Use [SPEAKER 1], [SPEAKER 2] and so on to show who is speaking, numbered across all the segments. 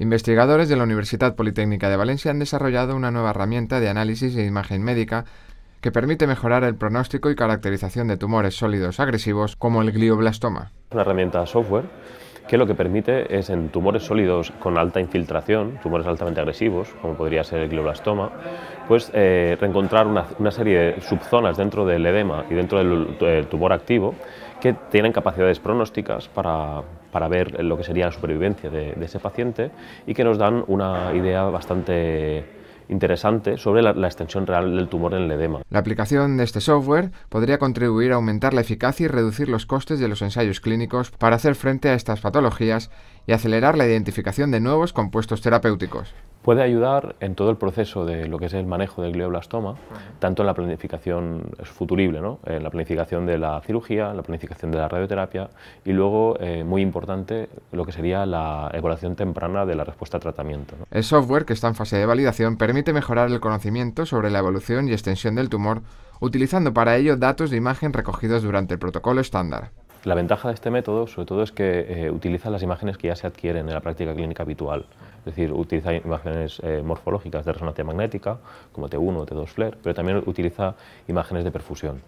[SPEAKER 1] Investigadores de la Universidad Politécnica de Valencia han desarrollado una nueva herramienta de análisis e imagen médica que permite mejorar el pronóstico y caracterización de tumores sólidos agresivos como el glioblastoma.
[SPEAKER 2] Una herramienta software que lo que permite es en tumores sólidos con alta infiltración, tumores altamente agresivos, como podría ser el glioblastoma, pues eh, reencontrar una, serie de subzonas dentro del edema y dentro del tumor activo que tienen capacidades pronósticas para, para ver lo que sería la supervivencia de, ese paciente y que nos dan una idea bastante interesante sobre la, extensión
[SPEAKER 1] real del tumor en el edema. La aplicación de este software podría contribuir a aumentar la eficacia y reducir los costes de los ensayos clínicos para hacer frente a estas patologías y acelerar la identificación de nuevos compuestos terapéuticos
[SPEAKER 2] puede ayudar en todo el proceso de lo que es el manejo del glioblastoma, tanto en la planificación futurible, ¿no? en la planificación de la cirugía, la planificación de la radioterapia y luego, eh, muy importante, lo que sería la evaluación temprana de la respuesta a tratamiento.
[SPEAKER 1] El software, que está en fase de validación, permite mejorar el conocimiento sobre la evolución y extensión del tumor utilizando para ello datos de imagen recogidos durante el protocolo estándar.
[SPEAKER 2] La ventaja de este método, sobre todo, es que eh, utiliza las imágenes que ya se adquieren en la práctica clínica habitual. Es decir, utiliza imágenes eh, morfológicas de resonancia magnética, como T1 o T2 FLAIR, pero también utiliza imágenes de perfusión.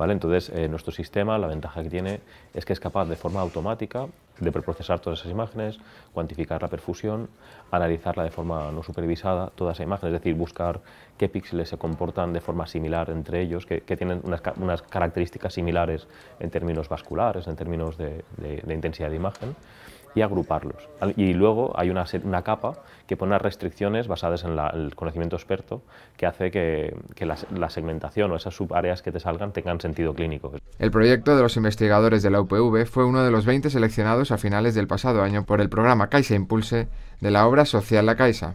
[SPEAKER 2] Entonces, eh, nuestro sistema, la ventaja que tiene es que es capaz de forma automática de preprocesar todas esas imágenes, cuantificar la perfusión, analizarla de forma no supervisada, todas esas imágenes, es decir, buscar qué píxeles se comportan de forma similar entre ellos, que, tienen unas, características similares en términos vasculares, en términos de intensidad de imagen y agruparlos. Y luego hay una, capa que pone restricciones basadas en el conocimiento experto que hace que, la, segmentación o esas subáreas que te salgan tengan sentido clínico.
[SPEAKER 1] El proyecto de los investigadores de la UPV fue uno de los 20 seleccionados a finales del pasado año por el programa Caixa Impulse de la obra social La Caixa.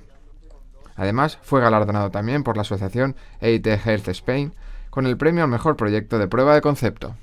[SPEAKER 1] Además, fue galardonado también por la asociación EIT Health Spain con el premio al mejor proyecto de prueba de concepto.